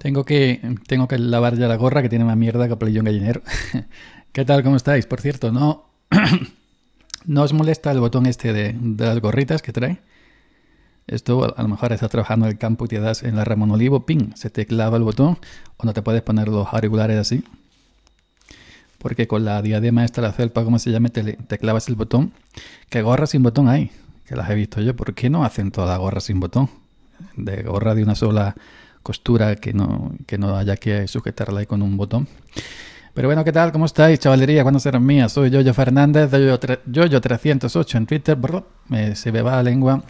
Tengo que, tengo que lavar ya la gorra que tiene más mierda que Playón Gallinero. ¿Qué tal? ¿Cómo estáis? Por cierto, no, no os molesta el botón este de, las gorritas que trae. Esto a lo mejor estás trabajando en el campo y te das en la Ramón Olivo, ping, se te clava el botón o no te puedes poner los auriculares así. Porque con la diadema esta, la celpa, como se llame, te, te clavas el botón. ¿Qué gorra sin botón hay, que las he visto yo. ¿Por qué no hacen toda la gorra sin botón? De gorra de una sola costura que no, no haya que sujetarla ahí con un botón. Pero bueno, ¿qué tal? ¿Cómo estáis, chavalería? Buenas tardes mía Soy Yoyo Fernández de Yoyo308 en Twitter. Perdón, me, se me va la lengua.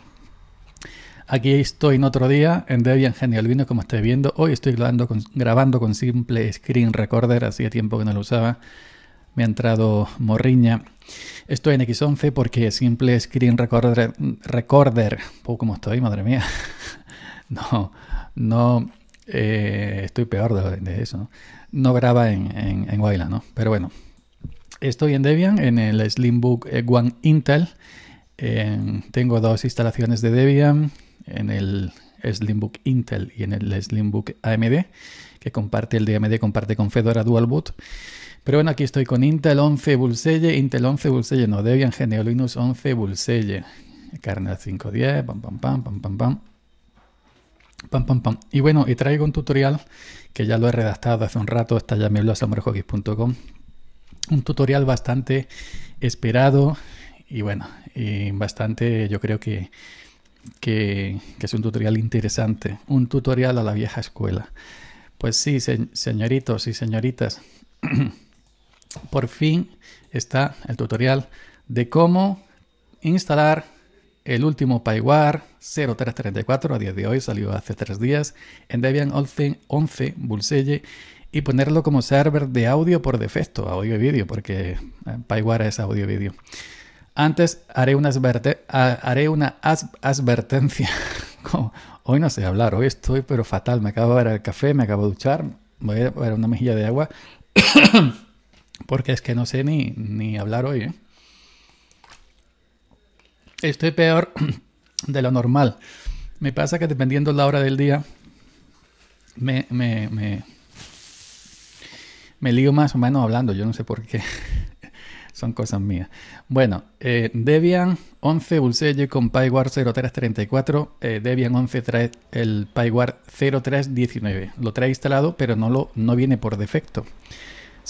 Aquí estoy en otro día en Debian Genial Vino, como estáis viendo. Hoy estoy grabando con, grabando con simple screen recorder, hacía tiempo que no lo usaba. Me ha entrado morriña. Estoy en X11 porque simple screen recorder, recorder, como estoy, madre mía, no, no, eh, estoy peor de, eso, ¿no? graba en, en, ¿no? Pero bueno, estoy en Debian, en el Slimbook eh, One Intel. tengo dos instalaciones de Debian, en el Slimbook Intel y en el Slimbook AMD, que comparte el dmd AMD, comparte con Fedora Dual Boot. Pero bueno, aquí estoy con Intel 11 Bullseye, Intel 11 Bullseye, no, Debian Geneo Linux 11 Bullseye, kernel 510, pam, pam, pam, pam, pam, pam. Pam, pam, pam. Y bueno, y traigo un tutorial que ya lo he redactado hace un rato, está ya mi blog Un tutorial bastante esperado y bueno, y bastante, yo creo que, que, es un tutorial interesante. Un tutorial a la vieja escuela. Pues sí, señoritos y señoritas, por fin está el tutorial de cómo instalar el último PyWare 0334, a día de hoy, salió hace tres días, en Debian 11, 11 Bulseye, y ponerlo como server de audio por defecto, audio y vídeo, porque eh, PyWare es audio y vídeo. Antes haré una, haré una advertencia. hoy no sé hablar, hoy estoy pero fatal. Me acabo de ver el café, me acabo de duchar, voy a ver una mejilla de agua, porque es que no sé ni, ni hablar hoy, ¿eh? Estoy peor de lo normal. Me pasa que dependiendo la hora del día, me, me, me, lío más o menos hablando. Yo no sé por qué. Son cosas mías. Bueno, eh, Debian 11 Bullseye con PyWare 0334. Eh, Debian 11 trae el PyWare 0319. Lo trae instalado, pero no, lo, no viene por defecto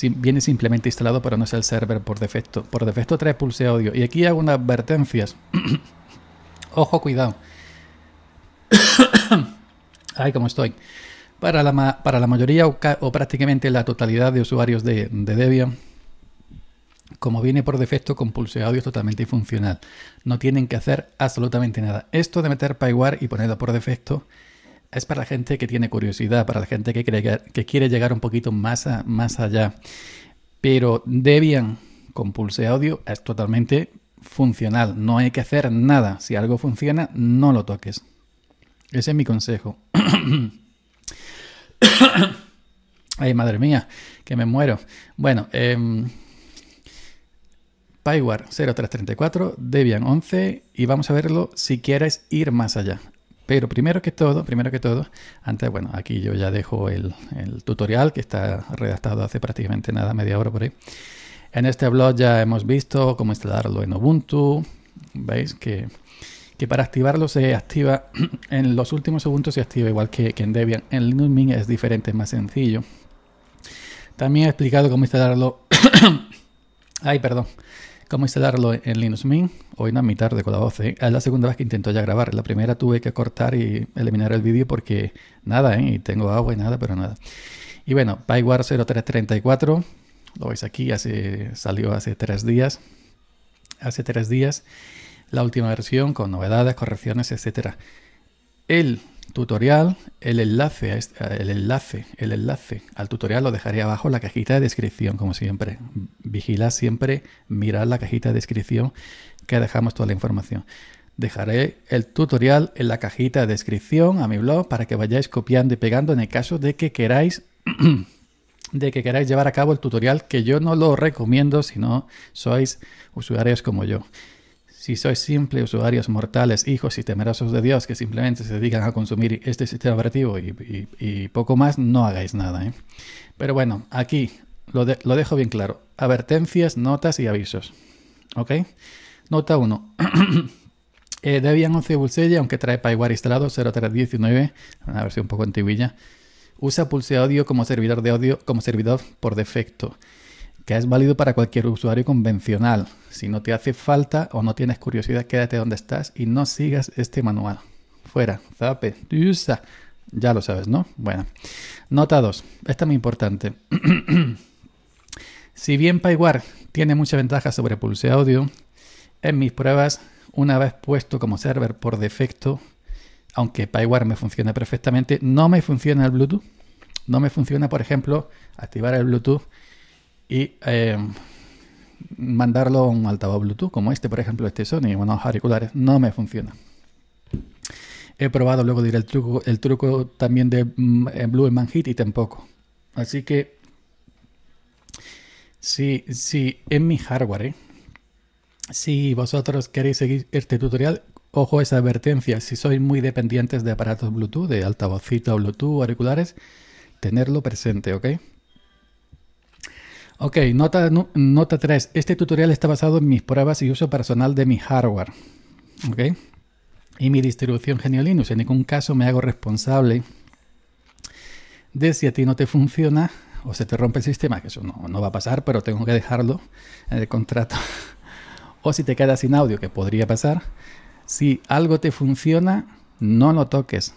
viene simplemente instalado, pero no es el server por defecto. Por defecto trae Pulse Audio. Y aquí hago unas advertencias. Ojo, cuidado. ahí como estoy. Para la, para la mayoría o, prácticamente la totalidad de usuarios de, Debian, como viene por defecto con Pulse Audio es totalmente funcional. No tienen que hacer absolutamente nada. Esto de meter PyWare y ponerlo por defecto es para la gente que tiene curiosidad, para la gente que, cree, que quiere llegar un poquito más, más allá. Pero Debian con Pulse Audio es totalmente funcional, no hay que hacer nada. Si algo funciona, no lo toques. Ese es mi consejo. Ay, madre mía, que me muero. Bueno, eh, Pyware 0334, Debian 11 y vamos a verlo si quieres ir más allá. Pero primero que todo, primero que todo, antes, bueno, aquí yo ya dejo el, tutorial que está redactado hace prácticamente nada, media hora por ahí. En este blog ya hemos visto cómo instalarlo en Ubuntu. Veis que, para activarlo se activa en los últimos segundos, se activa igual que, que en Debian. En Linux Mint es diferente, es más sencillo. También he explicado cómo instalarlo. Ay, perdón cómo instalarlo en Linux Mint. Hoy no mi tarde con la voz. ¿eh? Es la segunda vez que intento ya grabar. La primera tuve que cortar y eliminar el vídeo porque nada, ¿eh? y tengo agua y nada, pero nada. Y bueno, PyWare 0334, lo veis aquí, hace, salió hace tres días. Hace tres días, la última versión con novedades, correcciones, etc. El tutorial, el enlace, el enlace, el enlace al tutorial lo dejaré abajo en la cajita de descripción, como siempre. Vigila siempre, mirar la cajita de descripción que dejamos toda la información. Dejaré el tutorial en la cajita de descripción a mi blog para que vayáis copiando y pegando en el caso de que queráis de que queráis llevar a cabo el tutorial que yo no lo recomiendo si no sois usuarios como yo si sois simples usuarios mortales, hijos y temerosos de Dios que simplemente se dedican a consumir este sistema operativo y, poco más, no hagáis nada. ¿eh? Pero bueno, aquí lo, dejo bien claro. Avertencias, notas y avisos. ¿Ok? Nota 1. Eh, Debian 11 Pulsella, aunque trae PyWare instalado 0319, una versión un poco antiguilla, usa Pulse Audio como servidor de audio como servidor por defecto es válido para cualquier usuario convencional. Si no te hace falta o no tienes curiosidad, quédate donde estás y no sigas este manual. Fuera, zape, usa. Ya lo sabes, ¿no? Bueno. Nota 2. Esta es muy importante. si bien PyWare tiene muchas ventajas sobre Pulse Audio, en mis pruebas, una vez puesto como server por defecto, aunque PyWare me funciona perfectamente, no me funciona el Bluetooth. No me funciona, por ejemplo, activar el Bluetooth y eh, mandarlo a un altavoz Bluetooth, como este, por ejemplo, este Sony, bueno, auriculares, no me funciona. He probado, luego diré el truco, el truco también de mm, eh, Blue Man Hit y tampoco. Así que, si sí, en mi hardware, si vosotros queréis seguir este tutorial, ojo esa advertencia, si sois muy dependientes de aparatos Bluetooth, de o Bluetooth, auriculares, tenerlo presente, ¿ok? Ok, nota, 3. Este tutorial está basado en mis pruebas y uso personal de mi hardware. Ok. Y mi distribución Genio Linux. En ningún caso me hago responsable de si a ti no te funciona o se te rompe el sistema, que eso no, no va a pasar, pero tengo que dejarlo en el contrato. o si te quedas sin audio, que podría pasar. Si algo te funciona, no lo toques.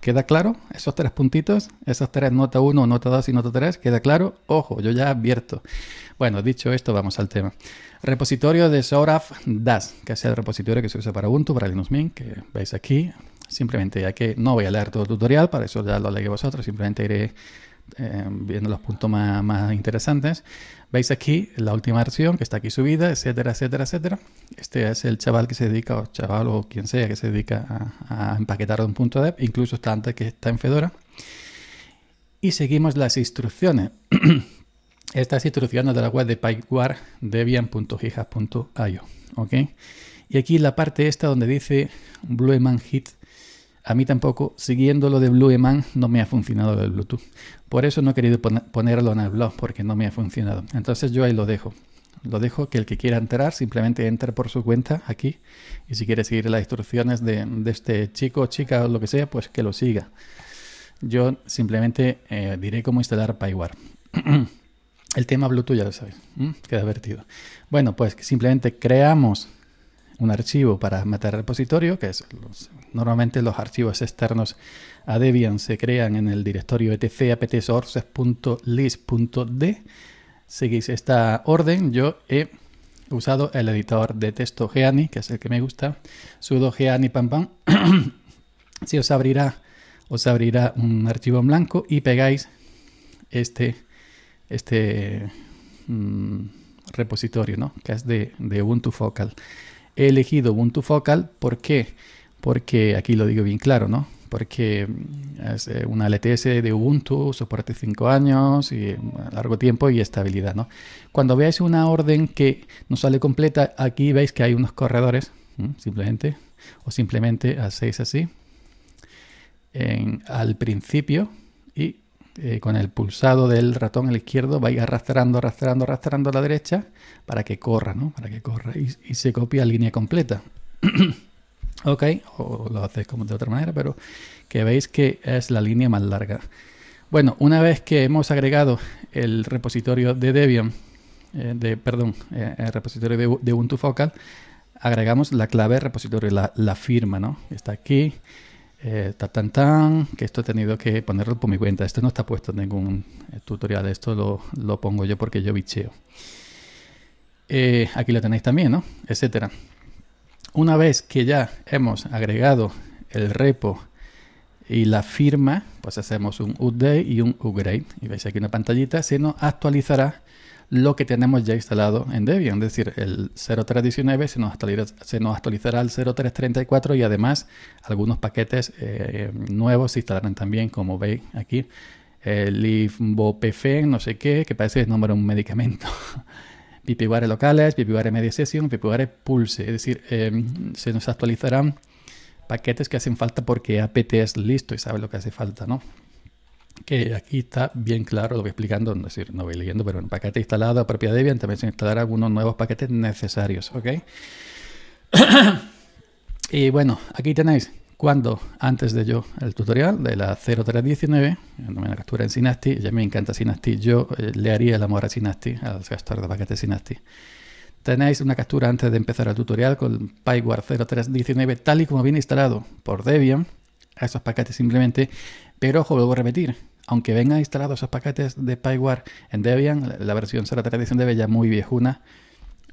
¿Queda claro? Esos tres puntitos, Esos tres, nota 1, nota 2 y nota 3, ¿queda claro? Ojo, yo ya advierto. Bueno, dicho esto, vamos al tema. Repositorio de Soraf DAS, que es el repositorio que se usa para Ubuntu, para Linux Mint, que veis aquí. Simplemente, ya que no voy a leer todo el tutorial, para eso ya lo leí vosotros, simplemente iré Em, viendo los puntos más, interesantes, veis aquí la última versión que está aquí subida, etcétera, etcétera, etcétera. Este es el chaval que se dedica, o chaval o quien sea que se dedica a, empaquetar un punto de incluso está antes que está en Fedora. Y seguimos las instrucciones. Estas instrucciones de la web de PyWare debian.gijas.io. ¿ok? Y aquí la parte esta donde dice Blueman Hit, a mí tampoco, siguiendo lo de blue Blueman, no me ha funcionado el Bluetooth. Por eso no he querido ponerlo en el blog porque no me ha funcionado. Entonces yo ahí lo dejo. Lo dejo que el que quiera entrar simplemente entre por su cuenta aquí. Y si quiere seguir las instrucciones de, este chico, chica o lo que sea, pues que lo siga. Yo simplemente eh, diré cómo instalar PyWare. el tema Bluetooth ya lo sabéis. Queda divertido. Bueno, pues simplemente creamos archivo para meter repositorio, que es normalmente los archivos externos a Debian se crean en el directorio etc Seguís esta orden, yo he usado el editor de texto Geani, que es el que me gusta, sudo Geani pam pam, si os abrirá, os abrirá un archivo en blanco y pegáis este, este mm, repositorio, que es de, de Ubuntu Focal he elegido Ubuntu Focal. ¿Por qué? Porque aquí lo digo bien claro, ¿no? Porque mm, es eh, una LTS de Ubuntu, soporte 5 años y mm, largo tiempo y estabilidad, ¿no? Cuando veáis una orden que no sale completa, aquí veis que hay unos corredores, simplemente, o simplemente hacéis así al principio y eh, con el pulsado del ratón el izquierdo vais arrastrando, arrastrando, arrastrando a la derecha para que corra, ¿no? Para que corra y, se copia línea completa. ok, o lo hacéis como de otra manera, pero que veis que es la línea más larga. Bueno, una vez que hemos agregado el repositorio de Debian, eh, de, perdón, eh, el repositorio de, de Ubuntu Focal, agregamos la clave repositorio, la, la firma, ¿no? Está aquí. Eh, tan, tan, que esto he tenido que ponerlo por mi cuenta. Esto no está puesto en ningún eh, tutorial, esto lo, pongo yo porque yo bicheo. Eh, aquí lo tenéis también, ¿no? Etcétera. Una vez que ya hemos agregado el repo y la firma, pues hacemos un update y un upgrade. Y veis aquí una pantallita, se nos actualizará lo que tenemos ya instalado en Debian, es decir, el 0319 se nos, actualizará, al 0334 y además algunos paquetes eh, nuevos se instalarán también, como veis aquí, el no sé qué, que parece el nombre de un medicamento. VPWare locales, VPWare Media Session, Pulse. Es decir, em, se nos actualizarán paquetes que hacen falta porque APT es listo y sabe lo que hace falta, ¿no? que aquí está bien claro, lo voy explicando, es decir, no voy leyendo, pero en paquete instalado a propia Debian también se instalarán algunos nuevos paquetes necesarios, ¿ok? y bueno, aquí tenéis cuando, antes de yo, el tutorial de la 0319, captura en Synaptic, ya me encanta Synaptic, yo eh, le haría el amor a Synaptic, al gestor de paquetes Synaptic. Tenéis una captura antes de empezar el tutorial con PyWare 0319 tal y como viene instalado por Debian, a esos paquetes simplemente pero ojo, vuelvo a repetir, aunque vengan instalados esos paquetes de Pyware en Debian, la versión tradición de Debian ya muy viejuna,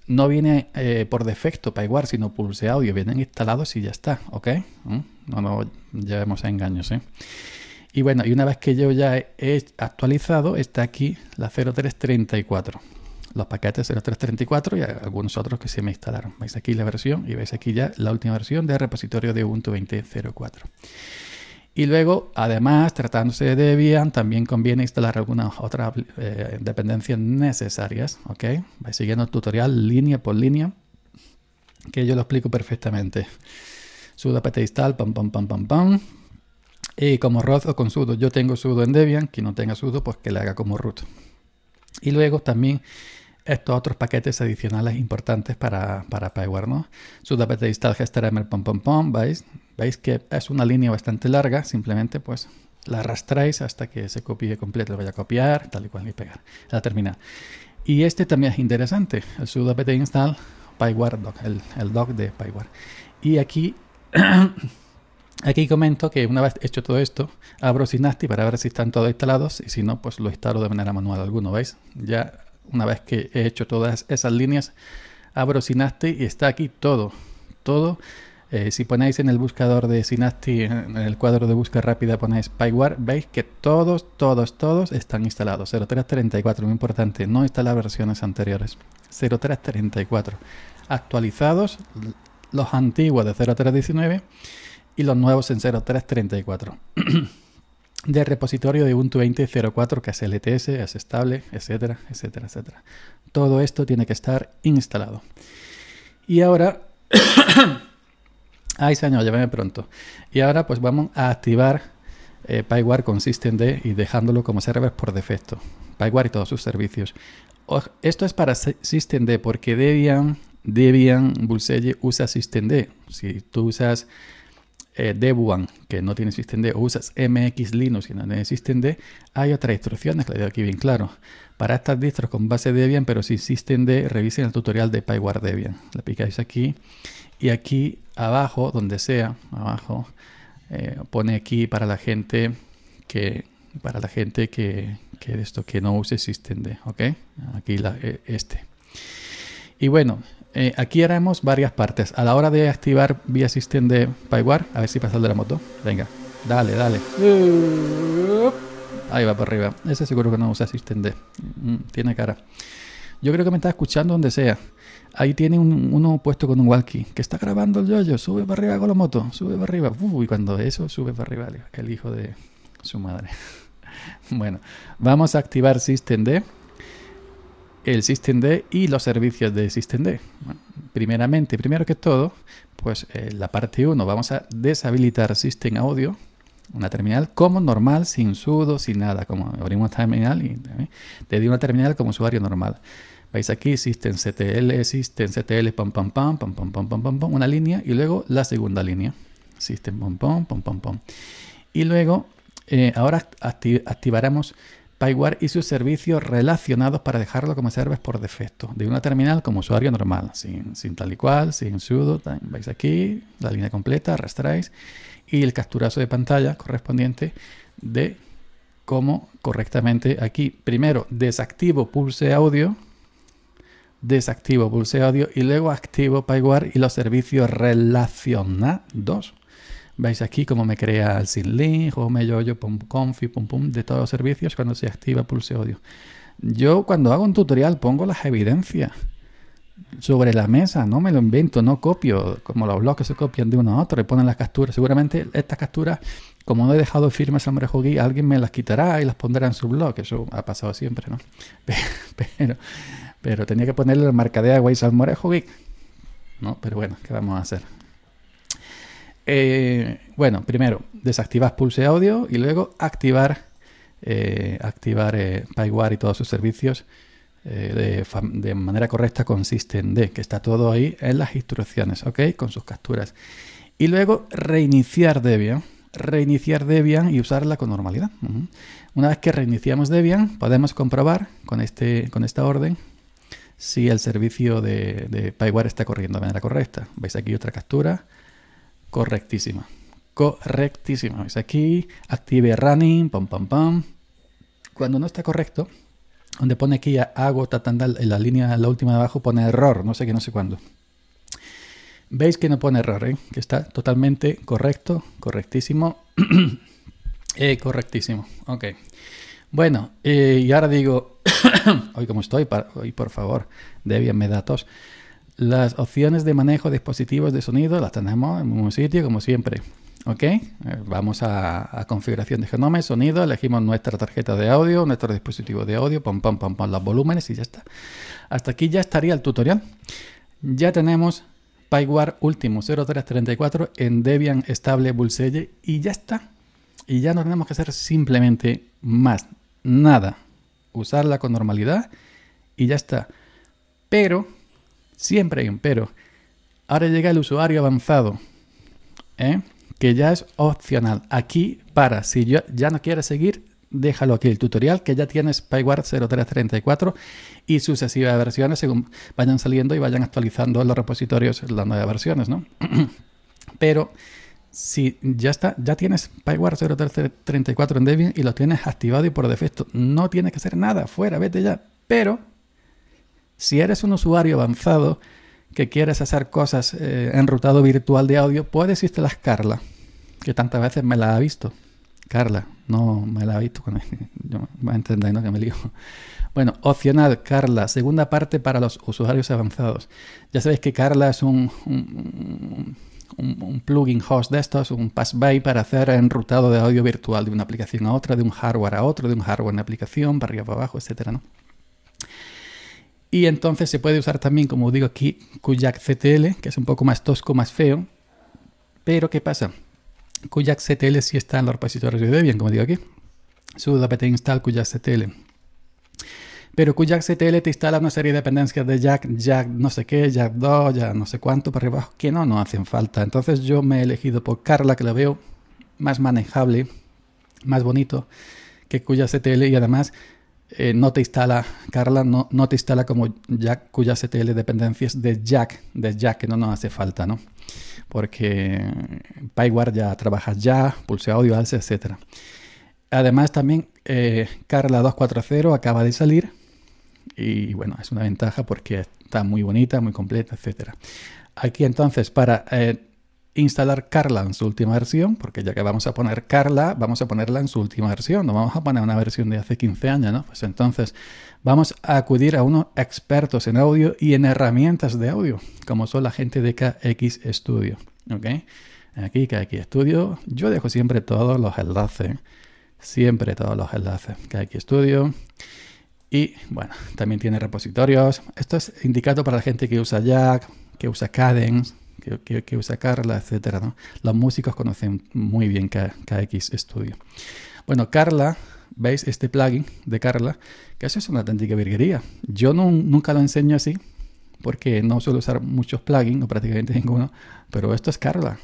no viene eh, por defecto Pyware, sino PulseAudio. Audio, vienen instalados y ya está, ¿ok? ¿Mm? No nos llevemos a engaños, ¿eh? Y bueno, y una vez que yo ya he actualizado, está aquí la 0334. Los paquetes 0334 y algunos otros que se me instalaron. Veis aquí la versión y veis aquí ya la última versión del repositorio de Ubuntu 20.04. Y luego, además, tratándose de Debian, también conviene instalar algunas otras eh, dependencias necesarias, ¿ok? siguiendo el tutorial línea por línea, que yo lo explico perfectamente. Sudo apt install, pam, pam, pam, pam, Y como rozo o con sudo, yo tengo sudo en Debian, quien no tenga sudo, pues que le haga como root. Y luego también estos otros paquetes adicionales importantes para, para Pyware, ¿no? Sudo apt install, pam pom, pom, ¿veis? Veis que es una línea bastante larga, simplemente pues la arrastráis hasta que se copie completo. Lo voy a copiar, tal y cual, y pegar. La terminal. Y este también es interesante, el sudo apt install pyware doc, el, el doc de pyware. Y aquí, aquí comento que una vez hecho todo esto, abro Synaptic para ver si están todos instalados y si no, pues lo instalo de manera manual alguno, ¿veis? Ya una vez que he hecho todas esas líneas, abro Synaptic y está aquí todo, todo eh, si ponéis en el buscador de Synapti, en el cuadro de búsqueda rápida, ponéis Spyware, veis que todos, todos, todos están instalados. 0334, muy importante, no instalar versiones anteriores. 0334. Actualizados los antiguos de 0319 y los nuevos en 0334. del repositorio de Ubuntu 20.04, que es LTS, es estable, etcétera, etcétera, etcétera. Todo esto tiene que estar instalado. Y ahora Ay, señor, llévame pronto. Y ahora pues vamos a activar eh, PyWare Consistent Systemd y dejándolo como server por defecto. PyWare y todos sus servicios. esto es para SystemD porque Debian, Debian Bullseye usa SystemD. Si tú usas eh, Debian, que no tiene SystemD, o usas MX Linux, y no tiene SystemD, hay otras instrucciones, que le doy aquí bien claro. Para estas distros con base Debian, pero si SystemD, revisen el tutorial de PyWare Debian. Le picáis aquí y aquí abajo, donde sea, abajo, eh, pone aquí para la gente que para la gente que, que esto que no use SystemD, ¿ok? Aquí la, eh, este. Y bueno, eh, aquí haremos varias partes. A la hora de activar vía System de a ver si pasa de la moto. Venga, dale, dale. Ahí va para arriba. Ese seguro que no usa System mm, Tiene cara. Yo creo que me está escuchando donde sea. Ahí tiene uno puesto con un walkie que está grabando el yoyo. Sube para arriba con la moto, sube para arriba. Uy, y cuando eso, sube para arriba el hijo de su madre. bueno, vamos a activar System D, el System D y los servicios de systemd. Bueno, primeramente, primero que todo, pues eh, la parte 1, vamos a deshabilitar system audio una terminal como normal, sin sudo, sin nada, como abrimos terminal y eh, te di una terminal como usuario normal. Veis aquí, existen CTL, existen CTL, pam, pam, pam, pam, pam, pam, pam, pam, una línea y luego la segunda línea. System, pam, pom, pam, pam, pam. Y luego, ahora activaremos PyWare y sus servicios relacionados para dejarlo como servers por defecto, de una terminal como usuario normal, sin, sin tal y cual, sin sudo, veis aquí, la línea completa, arrastráis y el capturazo de pantalla correspondiente de cómo correctamente aquí, primero desactivo pulse audio, desactivo pulse audio y luego activo para y los servicios relacionados. Veis aquí cómo me crea el synlink, o me yo pum, confi, pum, de todos los servicios cuando se activa pulse audio. Yo cuando hago un tutorial pongo las evidencias sobre la mesa, no me lo invento, no copio, como los blogs se copian de uno a otro y ponen las capturas. Seguramente estas capturas, como no he dejado firmas al Jogui, alguien me las quitará y las pondrá en su blog, eso ha pasado siempre, ¿no? Pero, pero tenía que ponerle el marca de agua y salmorejo, ¿no? Pero bueno, ¿qué vamos a hacer? Eh, bueno, primero, desactivar Pulse Audio y luego activar, eh, activar eh, y todos sus servicios de, manera correcta con SystemD, que está todo ahí en las instrucciones, ¿ok? Con sus capturas. Y luego reiniciar Debian, reiniciar Debian y usarla con normalidad. Una vez que reiniciamos Debian, podemos comprobar con, este, con esta orden si el servicio de, de PyWare está corriendo de manera correcta. Veis aquí otra captura correctísima. Correctísima. Veis aquí, active running, pam, pam, pam. Cuando no está correcto, donde pone aquí hago tatandal, en la línea, la última de abajo pone error, no sé qué, no sé cuándo. Veis que no pone error, ¿eh? que está totalmente correcto, correctísimo, eh, correctísimo. Ok, bueno, eh, y ahora digo, hoy como estoy, hoy por favor, Debian Me datos. Las opciones de manejo de dispositivos de sonido las tenemos en un sitio, como siempre. ¿Ok? Eh, vamos a, configuración de Genome, sonido, elegimos nuestra tarjeta de audio, nuestro dispositivo de audio, pam, pam, pam, pam, los volúmenes y ya está. Hasta aquí ya estaría el tutorial. Ya tenemos PyWar último 0334 en Debian estable Bullseye y ya está. Y ya no tenemos que hacer simplemente más nada. Usarla con normalidad y ya está. Pero, siempre hay un pero. Ahora llega el usuario avanzado, ¿eh? que ya es opcional. Aquí para, si ya, no quieres seguir, déjalo aquí, el tutorial que ya tiene spyware 0334 y sucesivas versiones según vayan saliendo y vayan actualizando los repositorios, las nuevas versiones, ¿no? Pero si ya está, ya tienes PyWare 0334 en Debian y lo tienes activado y por defecto, no tienes que hacer nada, fuera, vete ya. Pero si eres un usuario avanzado que quieres hacer cosas eh, en virtual de audio, puedes las Carla, que tantas veces me la ha visto. Carla, no me la ha visto, con yo Que me lío. Bueno, opcional, Carla, segunda parte para los usuarios avanzados. Ya sabéis que Carla es un un, plugin host de estos, un pass-by para hacer enrutado de audio virtual de una aplicación a otra, de un hardware a otro, de un hardware a una aplicación, para arriba, para abajo, etcétera, ¿no? Y entonces se puede usar también, como digo aquí, Kujak CTL, que es un poco más tosco, más feo. Pero ¿qué pasa? Kujak CTL sí está en los repositorios de Debian, como digo aquí. sudo install Kujak CTL pero cuya CTL te instala una serie de dependencias de Jack, Jack no sé qué, Jack 2, Jack no sé cuánto, para abajo, que no no hacen falta. Entonces yo me he elegido por Carla, que la veo más manejable, más bonito que Cuya CTL y además eh, no te instala, Carla, no, no te instala como Jack, cuya CTL dependencias de Jack, de Jack, que no nos hace falta, ¿no? Porque PyWare ya trabaja ya, Pulse Audio, Alce, etc. Además, también eh, Carla 240 acaba de salir y bueno, es una ventaja porque está muy bonita, muy completa, etcétera. Aquí entonces, para eh, instalar Carla en su última versión, porque ya que vamos a poner Carla, vamos a ponerla en su última versión, no vamos a poner una versión de hace 15 años, ¿no? Pues entonces vamos a acudir a unos expertos en audio y en herramientas de audio, como son la gente de KX Studio, ¿ok? Aquí, KX Studio, yo dejo siempre todos los enlaces, siempre todos los enlaces, KX Studio. Y bueno, también tiene repositorios. Esto es indicado para la gente que usa Jack, que usa Cadence, que, que, usa Carla, etc. ¿no? Los músicos conocen muy bien KX Studio. Bueno, Carla, veis este plugin de Carla, que eso es una auténtica virguería. Yo nunca lo enseño así, porque no suelo usar muchos plugins, o prácticamente ninguno, pero esto es Carla.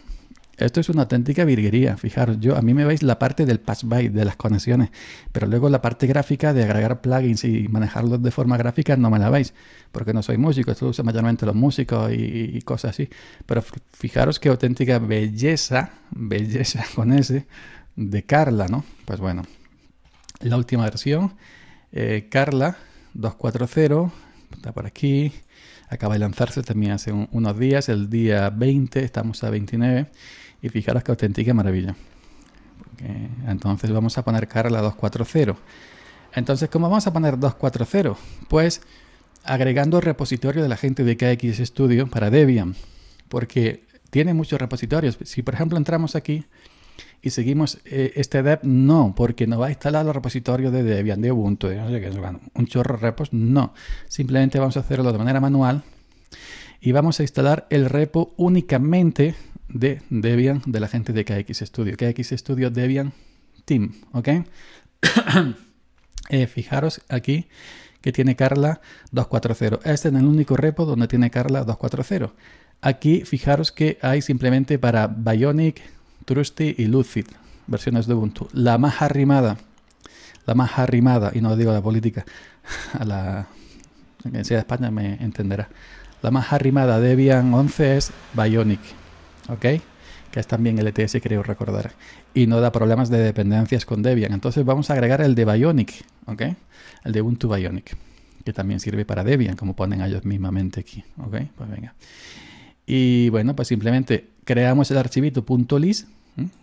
Esto es una auténtica virguería. Fijaros, yo, a mí me veis la parte del pass-by, de las conexiones, pero luego la parte gráfica de agregar plugins y manejarlos de forma gráfica no me la veis, porque no soy músico, esto lo usan mayormente los músicos y, cosas así. Pero fijaros qué auténtica belleza, belleza con ese, de Carla, ¿no? Pues bueno, la última versión, eh, Carla 240, está por aquí, acaba de lanzarse también hace unos días, el día 20, estamos a 29. Y fijaros que auténtica maravilla. entonces vamos a poner la 240. Entonces, ¿cómo vamos a poner 240? Pues agregando el repositorio de la gente de KX Studio para Debian. Porque tiene muchos repositorios. Si por ejemplo entramos aquí y seguimos eh, este dev, no, porque no va a instalar los repositorios de Debian, de Ubuntu, no sé qué, un chorro repos, no. Simplemente vamos a hacerlo de manera manual y vamos a instalar el repo únicamente de Debian de la gente de KX Studio. KX Studio Debian Team, ¿ok? Eh, fijaros aquí que tiene Carla 240. Este es el único repo donde tiene Carla 240. Aquí fijaros que hay simplemente para Bionic, Trusty y Lucid versiones de Ubuntu. La más arrimada, la más arrimada, y no digo la política, a la que sea de España me entenderá. La más arrimada Debian 11 es Bionic. ¿ok? que es también LTS, e creo recordar, y no da problemas de dependencias con Debian. Entonces vamos a agregar el de Bionic, ¿ok? El de Ubuntu Bionic, que también sirve para Debian, como ponen ellos mismamente aquí, Pues venga. Y bueno, pues simplemente creamos el archivito .list.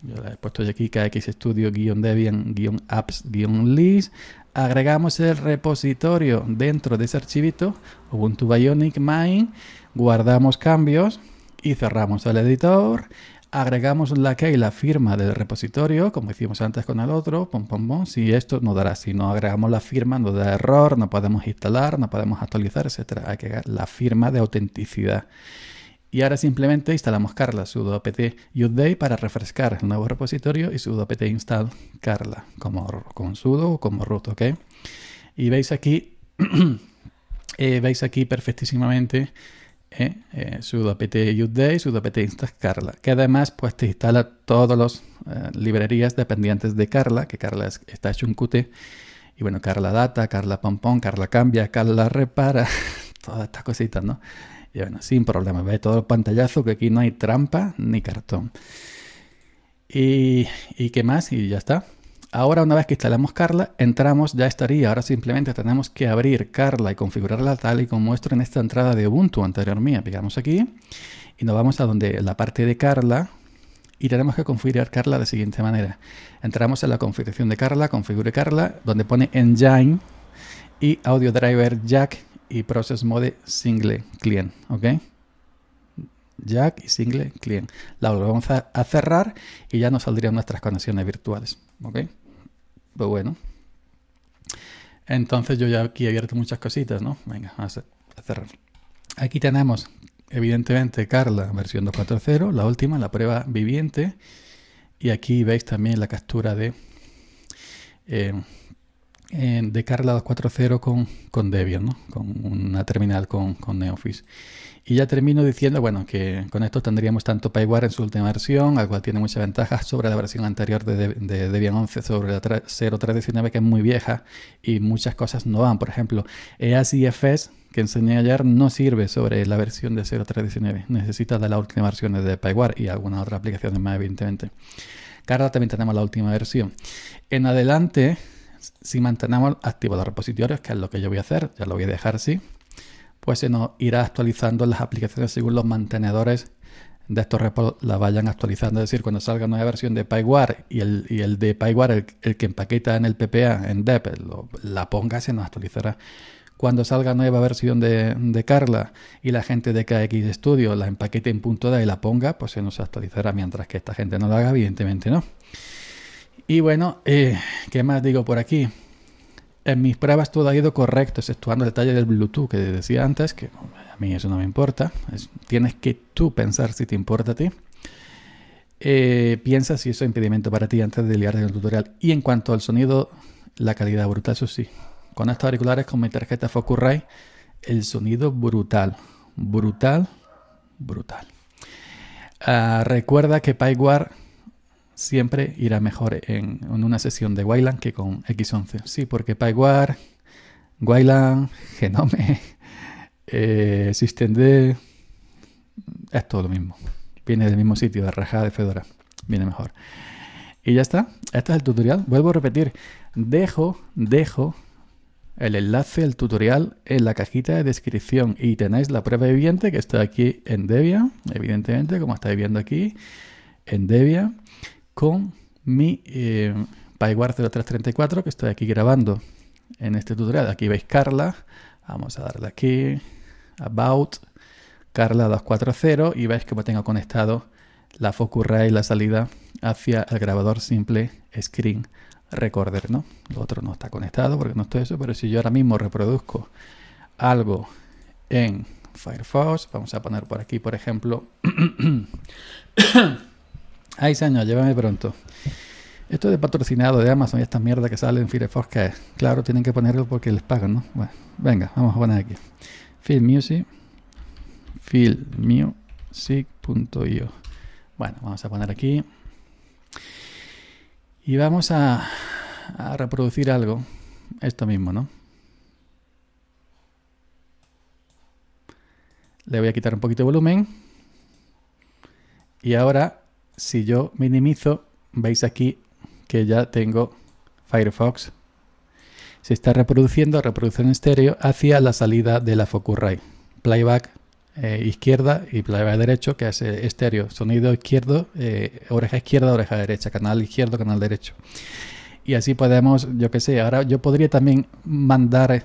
yo le he puesto aquí kxstudio debian apps list agregamos el repositorio dentro de ese archivito, Ubuntu Bionic main, guardamos cambios, y cerramos el editor. Agregamos la key, la firma del repositorio, como hicimos antes con el otro, pom, pom, pom. Si esto no dará, si no agregamos la firma, nos da error, no podemos instalar, no podemos actualizar, etc. Hay que agregar la firma de autenticidad. Y ahora simplemente instalamos Carla, sudo apt update para refrescar el nuevo repositorio y sudo apt install Carla, como con sudo o como root, ¿ok? Y veis aquí, eh, veis aquí perfectísimamente ¿eh? eh sudoapt sudo apt Carla, que además pues, te instala todas las eh, librerías dependientes de Carla, que Carla está hecho un Qt, y bueno, Carla Data, Carla Pompón, Carla Cambia, Carla Repara, todas estas cositas, ¿no? Y bueno, sin problema, ve todo el pantallazo que aquí no hay trampa ni cartón. Y, y qué más, y ya está. Ahora una vez que instalamos Carla, entramos, ya estaría. Ahora simplemente tenemos que abrir Carla y configurarla tal y como muestro en esta entrada de Ubuntu anterior mía. Pegamos aquí y nos vamos a donde la parte de Carla y tenemos que configurar Carla de siguiente manera. Entramos en la configuración de Carla, configure Carla, donde pone Engine y Audio Driver Jack y Process Mode Single Client. ¿ok? jack y single client. La volvemos a cerrar y ya nos saldrían nuestras conexiones virtuales. ¿ok? Pues bueno. Entonces yo ya aquí he abierto muchas cositas, ¿no? Venga, a cerrar. Aquí tenemos, evidentemente, Carla, versión 2.4.0, la última, la prueba viviente. Y aquí veis también la captura de... Eh, de Carla 240 con, con Debian, ¿no? con una terminal con, con Y ya termino diciendo, bueno, que con esto tendríamos tanto PyWare en su última versión, al cual tiene muchas ventajas sobre la versión anterior de, Debian 11, sobre la 0319, que es muy vieja y muchas cosas no van. Por ejemplo, EASIFS, e que enseñé ayer, no sirve sobre la versión de 0319. Necesita de la última versión de PyWare y algunas otras aplicaciones más, evidentemente. Carla también tenemos la última versión. En adelante, si mantenemos activos los repositorios, que es lo que yo voy a hacer, ya lo voy a dejar así, pues se nos irá actualizando las aplicaciones según los mantenedores de estos repos la vayan actualizando. Es decir, cuando salga nueva versión de PyWare y el, y el de PyWare, el, que empaqueta en el PPA, en DEP, la ponga, se nos actualizará. Cuando salga nueva versión de, Carla y la gente de KX Studio la empaquete en punto y la ponga, pues se nos actualizará, mientras que esta gente no lo haga, evidentemente no. Y bueno, eh, ¿qué más digo por aquí? En mis pruebas todo ha ido correcto, exceptuando el detalle del Bluetooth que decía antes, que a mí eso no me importa. tienes que tú pensar si te importa a ti. Eh, piensa si eso es impedimento para ti antes de liarte el tutorial. Y en cuanto al sonido, la calidad brutal, eso sí. Con estos auriculares, con mi tarjeta Focusrite, el sonido brutal, brutal, brutal. Ah, recuerda que PyWar siempre irá mejor en, una sesión de Wayland que con X11. Sí, porque PyWAR, Wayland, Genome, eh, SystemD, es todo lo mismo. Viene del mismo sitio, de rajada de Fedora. Viene mejor. Y ya está. Este es el tutorial. Vuelvo a repetir. Dejo, dejo el enlace al tutorial en la cajita de descripción y tenéis la prueba viviente que está aquí en Debian, evidentemente, como estáis viendo aquí, en Debian con mi eh, 0334 que estoy aquí grabando en este tutorial. Aquí veis Carla, vamos a darle aquí, About, Carla 240 y veis que me tengo conectado la Focusrite y la salida hacia el grabador simple Screen Recorder, ¿no? Lo otro no está conectado porque no estoy eso, pero si yo ahora mismo reproduzco algo en Firefox, vamos a poner por aquí, por ejemplo, Ay, señor, llévame pronto. Esto de patrocinado de Amazon y esta mierda que sale en Firefox, que claro, tienen que ponerlo porque les pagan, ¿no? Bueno, venga, vamos a poner aquí. Film Music. Bueno, vamos a poner aquí. Y vamos a, a reproducir algo. Esto mismo, ¿no? Le voy a quitar un poquito de volumen. Y ahora si yo minimizo, veis aquí que ya tengo Firefox. Se está reproduciendo, reproducción estéreo, hacia la salida de la Focusrite. Playback eh, izquierda y playback derecho, que es eh, estéreo, sonido izquierdo, eh, oreja izquierda, oreja derecha, canal izquierdo, canal derecho. Y así podemos, yo qué sé, ahora yo podría también mandar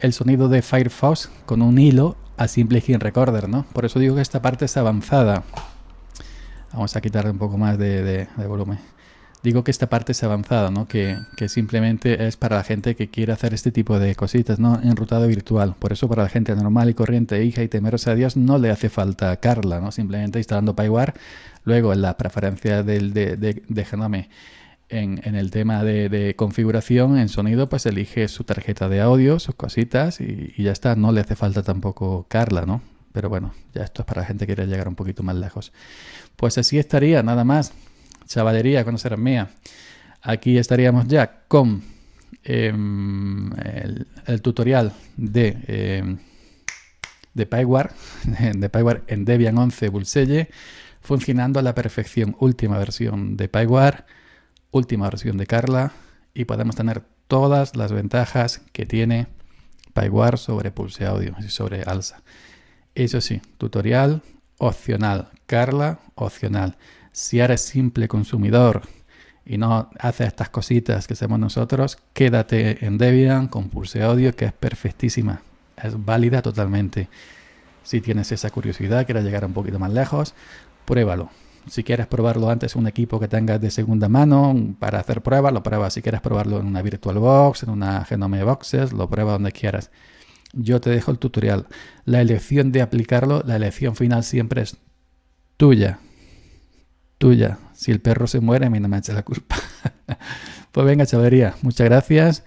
el sonido de Firefox con un hilo a Simple sin Recorder, ¿no? Por eso digo que esta parte es avanzada. Vamos a quitarle un poco más de, volumen. Digo que esta parte es avanzada, ¿no? Que, simplemente es para la gente que quiere hacer este tipo de cositas, ¿no? Enrutado virtual. Por eso para la gente normal y corriente, hija y temerosa a Dios, no le hace falta Carla, ¿no? Simplemente instalando PyWare. Luego, en la preferencia del, de, de, en, el tema de, configuración, en sonido, pues elige su tarjeta de audio, sus cositas y, y ya está. No le hace falta tampoco Carla, ¿no? Pero bueno, ya esto es para gente que quiere llegar un poquito más lejos. Pues así estaría, nada más. Chavalería, será mía. Aquí estaríamos ya con em, el, tutorial de, eh, de PyWare, de en Debian 11 Bullseye, funcionando a la perfección. Última versión de PyWare, última versión de Carla, y podemos tener todas las ventajas que tiene PyWare sobre Pulse Audio y sobre Alsa. Eso sí, tutorial opcional. Carla, opcional. Si eres simple consumidor y no haces estas cositas que hacemos nosotros, quédate en Debian con Pulse Audio, que es perfectísima. Es válida totalmente. Si tienes esa curiosidad, quieres llegar un poquito más lejos, pruébalo. Si quieres probarlo antes un equipo que tengas de segunda mano para hacer pruebas, lo pruebas. Si quieres probarlo en una VirtualBox, en una Genome Boxes, lo pruebas donde quieras yo te dejo el tutorial. La elección de aplicarlo, la elección final siempre es tuya. Tuya. Si el perro se muere, a mí no me echa la culpa. pues venga, chavalería, muchas gracias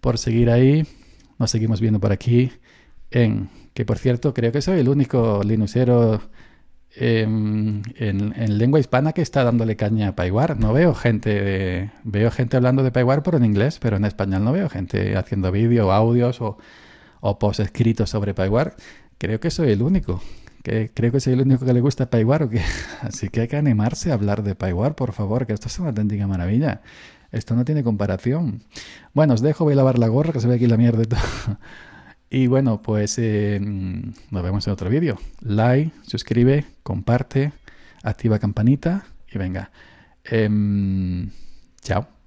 por seguir ahí. Nos seguimos viendo por aquí. En que por cierto, creo que soy el único Linuxero em, en, lengua hispana que está dándole caña a Paiwar. No veo gente veo gente hablando de Paiwar, pero en inglés, pero en español no veo gente haciendo vídeo, o audios o o post escrito sobre PyWare, creo que soy el único. Que creo que soy el único que le gusta PyWare o Así que hay que animarse a hablar de PyWare, por favor, que esto es una auténtica maravilla. Esto no tiene comparación. Bueno, os dejo, voy a lavar la gorra, que se ve aquí la mierda y todo. Y bueno, pues em, nos vemos en otro vídeo. Like, suscribe, comparte, activa campanita y venga. Em, chao.